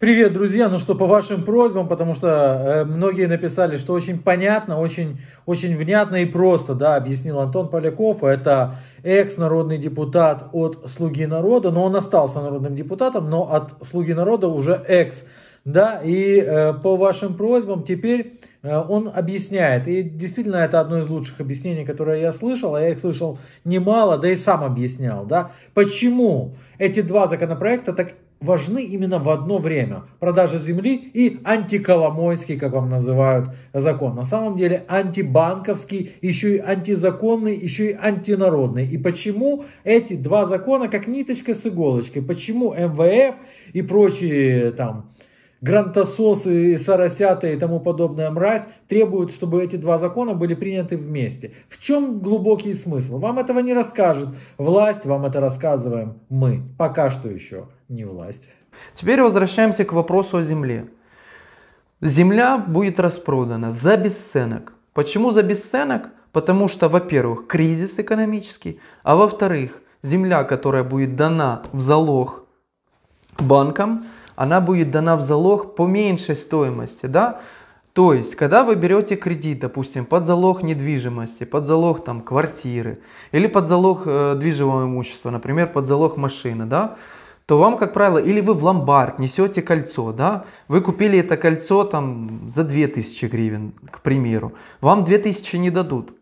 Привет, друзья! Ну что, по вашим просьбам, потому что э, многие написали, что очень понятно, очень, очень внятно и просто, да, объяснил Антон Поляков. Это экс-народный депутат от «Слуги народа», но он остался народным депутатом, но от «Слуги народа» уже экс. Да, и э, по вашим просьбам теперь э, он объясняет. И действительно, это одно из лучших объяснений, которое я слышал, а я их слышал немало, да и сам объяснял, да, почему эти два законопроекта так важны именно в одно время. Продажа земли и антиколомойский, как вам называют, закон. На самом деле антибанковский, еще и антизаконный, еще и антинародный. И почему эти два закона как ниточка с иголочкой? Почему МВФ и прочие там грантососы, соросята и тому подобная мразь требуют, чтобы эти два закона были приняты вместе. В чем глубокий смысл? Вам этого не расскажет власть, вам это рассказываем мы. Пока что еще не власть. Теперь возвращаемся к вопросу о земле. Земля будет распродана за бесценок. Почему за бесценок? Потому что, во-первых, кризис экономический, а во-вторых, земля, которая будет дана в залог банкам, она будет дана в залог по меньшей стоимости, да? То есть, когда вы берете кредит, допустим, под залог недвижимости, под залог там квартиры или под залог э, движимого имущества, например, под залог машины, да, то вам, как правило, или вы в ломбард несете кольцо, да, вы купили это кольцо там за 2000 гривен, к примеру, вам 2000 не дадут,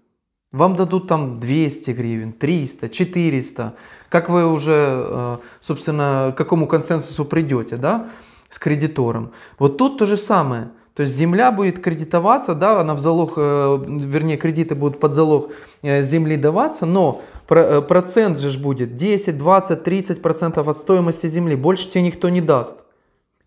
вам дадут там 200 гривен, 300, 400. Как вы уже, э, собственно, к какому консенсусу придете, да, с кредитором. Вот тут то же самое. То есть земля будет кредитоваться, да, она в залог, э, вернее, кредиты будут под залог э, земли даваться, но процент же будет 10, 20, 30 процентов от стоимости земли. Больше тебе никто не даст.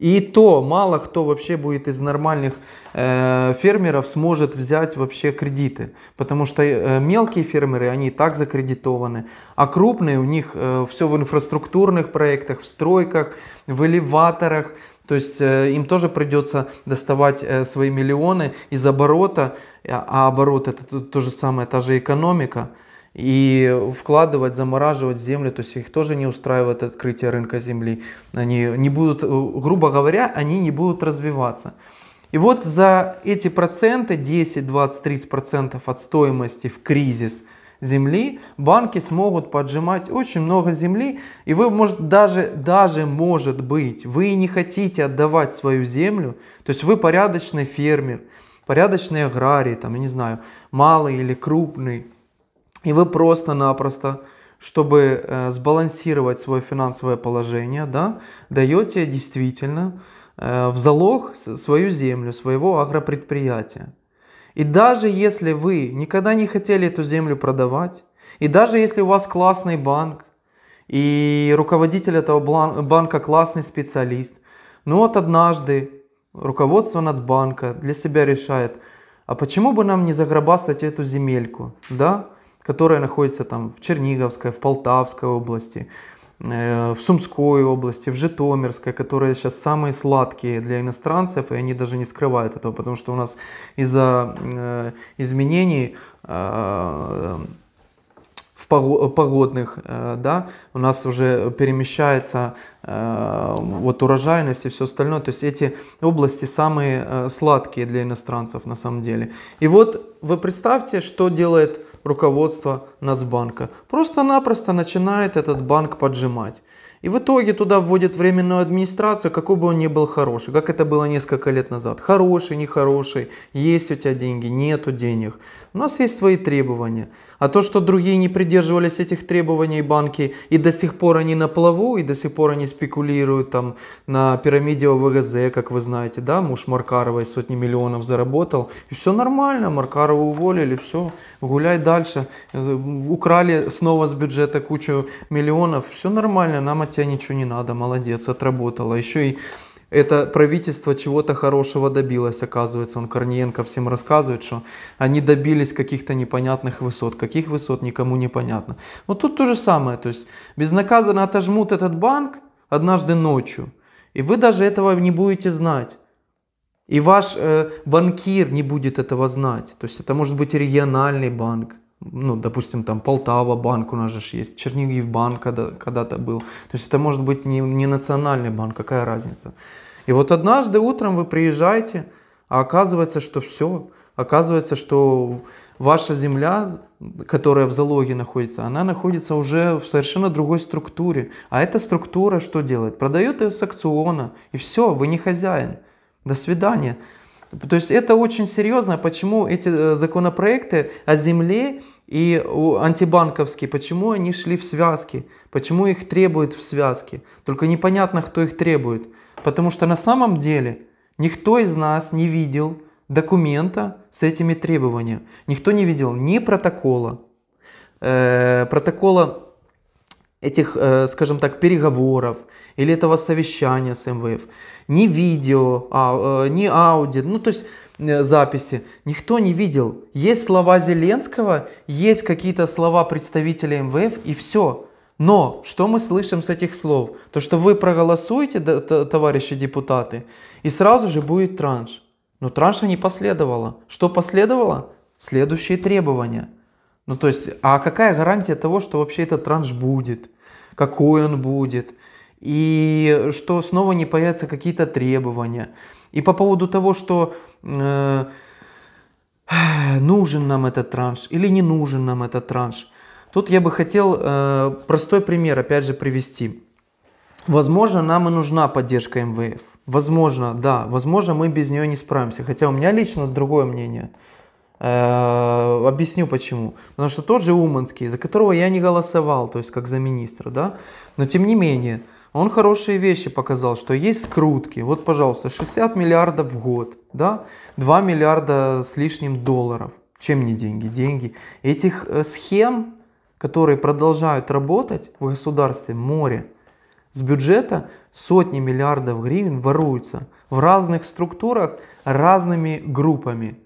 И то мало кто вообще будет из нормальных э, фермеров сможет взять вообще кредиты, потому что э, мелкие фермеры, они и так закредитованы, а крупные у них э, все в инфраструктурных проектах, в стройках, в элеваторах, то есть э, им тоже придется доставать э, свои миллионы из оборота, а, а оборот это то, то же самое, та же экономика и вкладывать, замораживать землю, то есть их тоже не устраивает открытие рынка земли. Они не будут, э, грубо говоря, они не будут развиваться. И вот за эти проценты, 10, 20, 30 процентов от стоимости в кризис земли, банки смогут поджимать очень много земли, и вы, может, даже, даже, может быть, вы не хотите отдавать свою землю, то есть вы порядочный фермер, порядочный аграрий, там, я не знаю, малый или крупный, и вы просто-напросто, чтобы э, сбалансировать свое финансовое положение, да, даете действительно э, в залог свою землю, своего агропредприятия. И даже если вы никогда не хотели эту землю продавать, и даже если у вас классный банк, и руководитель этого банка классный специалист, ну вот однажды руководство Нацбанка для себя решает, а почему бы нам не заграбастать эту земельку, да? которая находится там в Черниговской, в Полтавской области, э, в Сумской области, в Житомирской, которые сейчас самые сладкие для иностранцев, и они даже не скрывают этого, потому что у нас из-за э, изменений э, в погодных, да, у нас уже перемещается вот урожайность и все остальное, то есть эти области самые сладкие для иностранцев на самом деле. И вот вы представьте, что делает руководство Нацбанка. Просто-напросто начинает этот банк поджимать. И в итоге туда вводят временную администрацию, какой бы он ни был хороший, как это было несколько лет назад. Хороший, нехороший, есть у тебя деньги, нету денег. У нас есть свои требования. А то, что другие не придерживались этих требований банки, и до сих пор они на плаву, и до сих пор они спекулируют там на пирамиде ОВГЗ, как вы знаете, да, муж Маркаровой сотни миллионов заработал, и все нормально, Маркарова уволили, все, гуляй дальше, украли снова с бюджета кучу миллионов, все нормально, нам от от тебя ничего не надо, молодец, отработала. Еще и это правительство чего-то хорошего добилось, оказывается. Он Корниенко всем рассказывает, что они добились каких-то непонятных высот. Каких высот, никому непонятно. Вот тут то же самое. То есть безнаказанно отожмут этот банк однажды ночью. И вы даже этого не будете знать. И ваш э, банкир не будет этого знать. То есть это может быть региональный банк ну, допустим, там Полтава банк у нас же есть, Чернигив банк когда- когда-то был. То есть это может быть не, не национальный банк, какая разница. И вот однажды утром вы приезжаете, а оказывается, что все, оказывается, что ваша земля, которая в залоге находится, она находится уже в совершенно другой структуре. А эта структура что делает? Продает ее с акциона, и все, вы не хозяин. До свидания. То есть это очень серьезно, почему эти э, законопроекты о земле и антибанковские, почему они шли в связке, почему их требуют в связке. Только непонятно, кто их требует. Потому что на самом деле никто из нас не видел документа с этими требованиями. Никто не видел ни протокола, э, протокола этих, э, скажем так, переговоров или этого совещания с МВФ, ни видео, а, э, ни аудио, ну то есть э, записи, никто не видел. Есть слова Зеленского, есть какие-то слова представителей МВФ и все. Но что мы слышим с этих слов? То, что вы проголосуете, товарищи депутаты, и сразу же будет транш. Но транша не последовало. Что последовало? Следующие требования – ну, то есть, а какая гарантия того, что вообще этот транш будет? Какой он будет? И что снова не появятся какие-то требования? И по поводу того, что э, нужен нам этот транш или не нужен нам этот транш. Тут я бы хотел э, простой пример, опять же, привести. Возможно, нам и нужна поддержка МВФ. Возможно, да, возможно, мы без нее не справимся. Хотя у меня лично другое мнение. Э, Объясню почему. Потому что тот же Уманский, за которого я не голосовал, то есть как за министра, да, но тем не менее, он хорошие вещи показал, что есть скрутки. Вот, пожалуйста, 60 миллиардов в год, да, 2 миллиарда с лишним долларов. Чем не деньги? Деньги. Этих э, схем, которые продолжают работать в государстве море, с бюджета сотни миллиардов гривен воруются в разных структурах разными группами.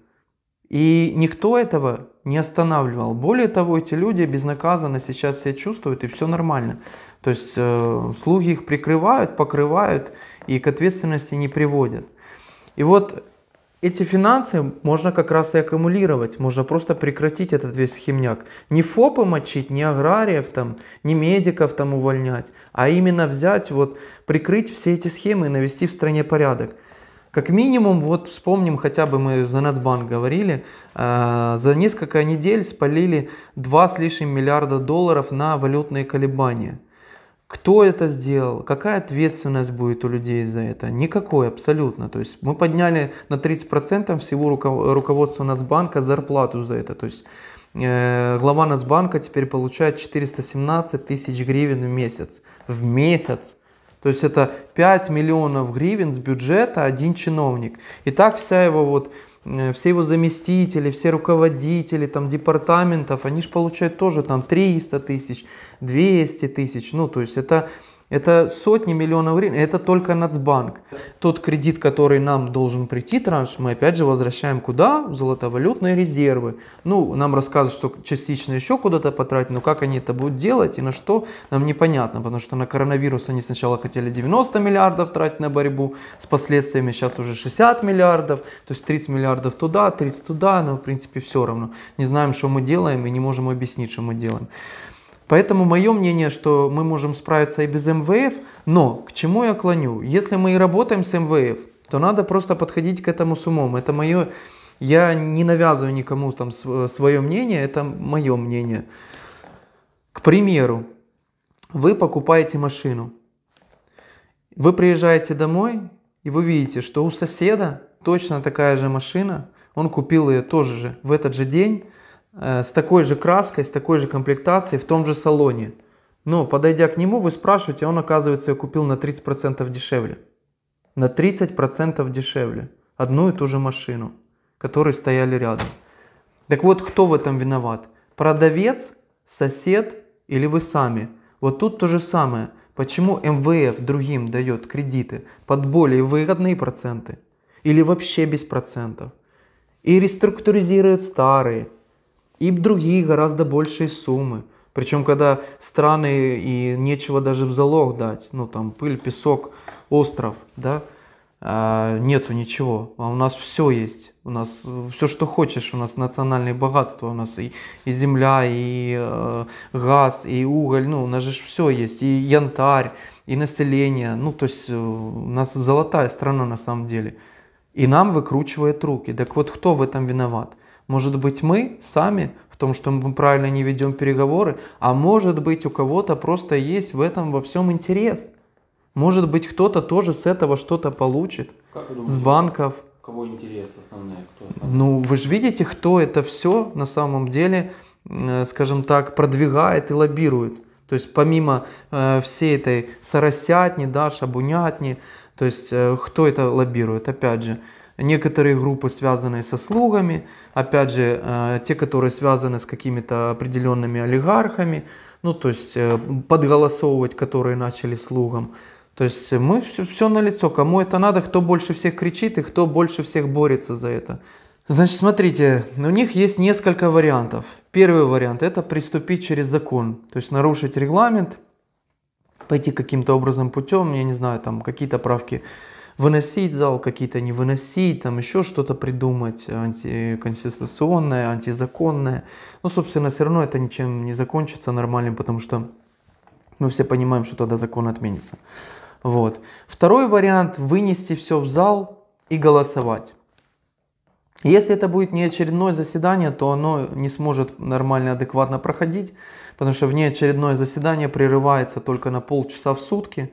И никто этого не останавливал. Более того, эти люди безнаказанно сейчас себя чувствуют, и все нормально. То есть э, слуги их прикрывают, покрывают и к ответственности не приводят. И вот эти финансы можно как раз и аккумулировать, можно просто прекратить этот весь схемняк. Не ФОПы мочить, не аграриев там, не медиков там увольнять, а именно взять, вот прикрыть все эти схемы и навести в стране порядок. Как минимум, вот вспомним, хотя бы мы за Нацбанк говорили, э, за несколько недель спалили 2 с лишним миллиарда долларов на валютные колебания. Кто это сделал? Какая ответственность будет у людей за это? Никакой абсолютно. То есть мы подняли на 30% всего руководства Нацбанка зарплату за это. То есть э, глава Нацбанка теперь получает 417 тысяч гривен в месяц. В месяц! То есть это 5 миллионов гривен с бюджета один чиновник. И так вся его вот э, все его заместители, все руководители там, департаментов, они же получают тоже там 300 тысяч, 200 тысяч. Ну, то есть это это сотни миллионов рублей, это только Нацбанк. Тот кредит, который нам должен прийти транш, мы опять же возвращаем куда? В золотовалютные резервы. Ну, нам рассказывают, что частично еще куда-то потратить, но как они это будут делать и на что, нам непонятно, потому что на коронавирус они сначала хотели 90 миллиардов тратить на борьбу с последствиями, сейчас уже 60 миллиардов, то есть 30 миллиардов туда, 30 туда, но в принципе все равно. Не знаем, что мы делаем и не можем объяснить, что мы делаем. Поэтому мое мнение, что мы можем справиться и без МВФ, но к чему я клоню? Если мы и работаем с МВФ, то надо просто подходить к этому с умом. Это мое, я не навязываю никому там свое мнение, это мое мнение. К примеру, вы покупаете машину, вы приезжаете домой, и вы видите, что у соседа точно такая же машина, он купил ее тоже же в этот же день, Э, с такой же краской, с такой же комплектацией в том же салоне. Но подойдя к нему, вы спрашиваете, он оказывается ее купил на 30% дешевле. На 30% дешевле. Одну и ту же машину, которые стояли рядом. Так вот, кто в этом виноват? Продавец, сосед или вы сами? Вот тут то же самое. Почему МВФ другим дает кредиты под более выгодные проценты? Или вообще без процентов? И реструктуризируют старые – и другие гораздо большие суммы. Причем, когда страны и нечего даже в залог дать, ну там пыль, песок, остров, да, а, нету ничего, а у нас все есть, у нас все, что хочешь, у нас национальные богатства, у нас и, и земля, и э, газ, и уголь, ну у нас же все есть, и янтарь, и население, ну то есть э, у нас золотая страна на самом деле. И нам выкручивает руки. Так вот, кто в этом виноват? Может быть, мы сами в том, что мы правильно не ведем переговоры, а может быть, у кого-то просто есть в этом во всем интерес. Может быть, кто-то тоже с этого что-то получит. Как думаете, с банков. Кого интерес основной? Кто основной? Ну, вы же видите, кто это все на самом деле, э, скажем так, продвигает и лоббирует. То есть помимо э, всей этой соросятни, да, шабунятни, то есть э, кто это лоббирует, опять же, некоторые группы, связанные со слугами, опять же, э, те, которые связаны с какими-то определенными олигархами, ну, то есть э, подголосовывать, которые начали слугам. То есть э, мы все, все на лицо, кому это надо, кто больше всех кричит и кто больше всех борется за это. Значит, смотрите, у них есть несколько вариантов. Первый вариант – это приступить через закон, то есть нарушить регламент, пойти каким-то образом путем, я не знаю, там какие-то правки выносить зал какие-то не выносить, там еще что-то придумать э, антиконституционное, антизаконное. Ну, собственно, все равно это ничем не закончится нормальным, потому что мы все понимаем, что тогда закон отменится. Вот. Второй вариант – вынести все в зал и голосовать. Если это будет не очередное заседание, то оно не сможет нормально, адекватно проходить, потому что внеочередное заседание прерывается только на полчаса в сутки.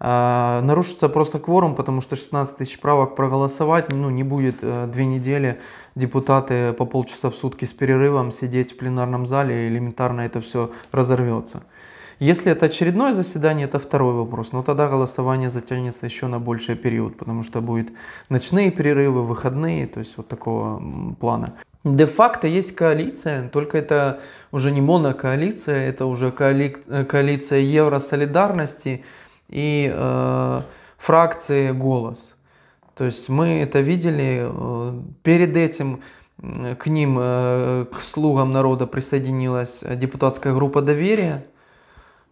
А, нарушится просто кворум, потому что 16 тысяч правок проголосовать, ну, не будет э, две недели депутаты по полчаса в сутки с перерывом сидеть в пленарном зале, и элементарно это все разорвется. Если это очередное заседание, это второй вопрос, но тогда голосование затянется еще на больший период, потому что будет ночные перерывы, выходные, то есть вот такого плана. Де-факто есть коалиция, только это уже не монокоалиция, это уже коали... Э, коалиция евросолидарности, солидарности и э, фракции «Голос». То есть мы это видели. Э, перед этим к ним, э, к слугам народа присоединилась депутатская группа доверия.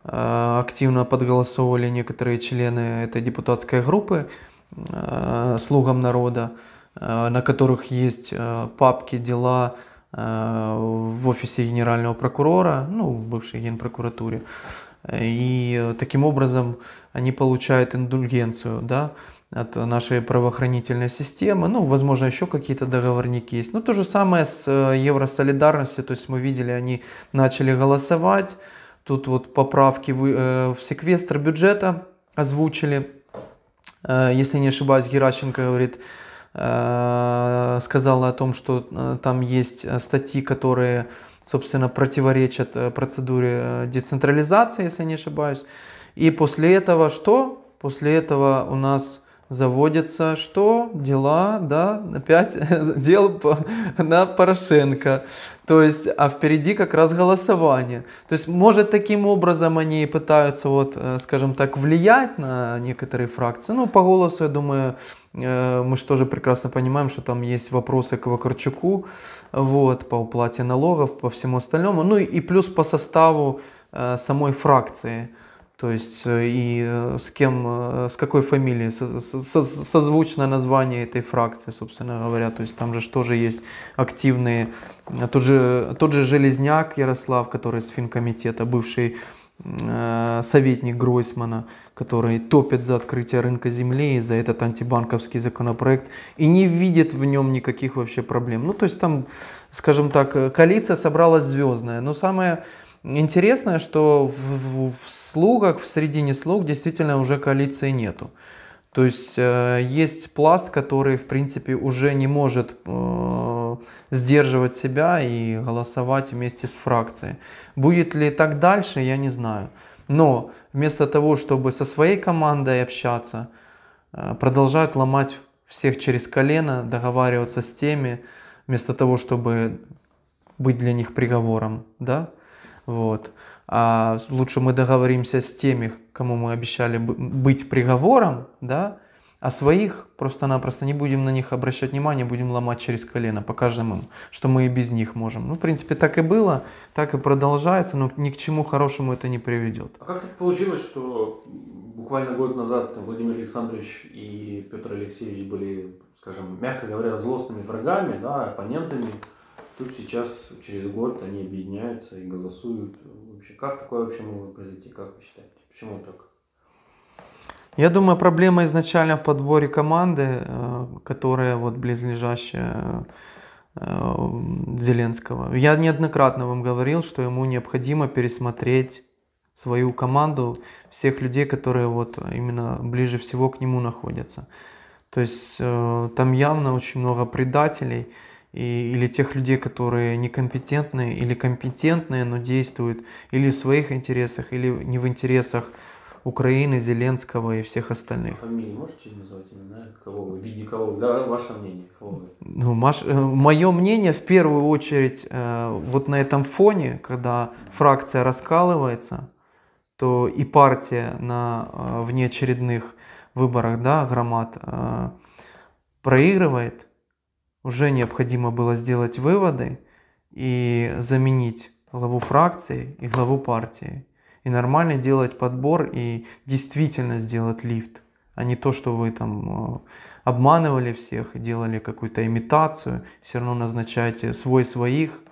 Э, активно подголосовывали некоторые члены этой депутатской группы слугам народа, на которых есть папки, дела в офисе генерального прокурора, ну, в бывшей генпрокуратуре. И таким образом они получают индульгенцию, да, от нашей правоохранительной системы. Ну, возможно, еще какие-то договорники есть. Но ну, то же самое с э, Евросолидарностью. То есть мы видели, они начали голосовать. Тут вот поправки в, э, в секвестр бюджета озвучили. Э, если не ошибаюсь, Геращенко говорит, сказала о том, что там есть статьи, которые, собственно, противоречат процедуре децентрализации, если не ошибаюсь. И после этого что? После этого у нас заводятся что? Дела, да, опять дел на Порошенко. То есть, а впереди как раз голосование. То есть, может, таким образом они пытаются, вот, э, скажем так, влиять на некоторые фракции. Ну, по голосу, я думаю, э, мы же тоже прекрасно понимаем, что там есть вопросы к Вакарчуку, вот, по уплате налогов, по всему остальному. Ну, и плюс по составу э, самой фракции. То есть э, и э, с кем, э, с какой фамилией, со, со, созвучно название этой фракции, собственно говоря. То есть там же тоже есть активные, тот же, тот же Железняк Ярослав, который с финкомитета, бывший э, советник Гройсмана, который топит за открытие рынка земли и за этот антибанковский законопроект и не видит в нем никаких вообще проблем. Ну, то есть там, скажем так, коалиция собралась звездная, но самое Интересно, что в, в, в слугах, в середине слуг действительно уже коалиции нету. То есть э, есть пласт, который, в принципе, уже не может э, сдерживать себя и голосовать вместе с фракцией. Будет ли так дальше, я не знаю. Но вместо того, чтобы со своей командой общаться, э, продолжают ломать всех через колено, договариваться с теми, вместо того, чтобы быть для них приговором, да? Вот. А лучше мы договоримся с теми, кому мы обещали быть приговором, да, а своих просто-напросто не будем на них обращать внимание, будем ломать через колено, покажем им, что мы и без них можем. Ну, в принципе, так и было, так и продолжается, но ни к чему хорошему это не приведет. А как так получилось, что буквально год назад Владимир Александрович и Петр Алексеевич были, скажем, мягко говоря, злостными врагами, да, оппонентами? Тут сейчас через год они объединяются и голосуют. Вообще, как такое вообще могло произойти? Как вы считаете? Почему так? Я думаю, проблема изначально в подборе команды, э, которая вот близлежащая э, Зеленского. Я неоднократно вам говорил, что ему необходимо пересмотреть свою команду, всех людей, которые вот именно ближе всего к нему находятся. То есть э, там явно очень много предателей, и, или тех людей, которые некомпетентны или компетентные, но действуют или в своих интересах, или не в интересах Украины, Зеленского и всех остальных. Фамилии можете назвать имена? Кого вы, в виде кого? Да, ваше мнение. Кого Ну, маш... Э, мое мнение в первую очередь э, вот на этом фоне, когда фракция раскалывается, то и партия на э, внеочередных выборах, да, громад э, проигрывает, уже необходимо было сделать выводы и заменить главу фракции и главу партии. И нормально делать подбор и действительно сделать лифт, а не то, что вы там э, обманывали всех, делали какую-то имитацию, все равно назначаете свой своих,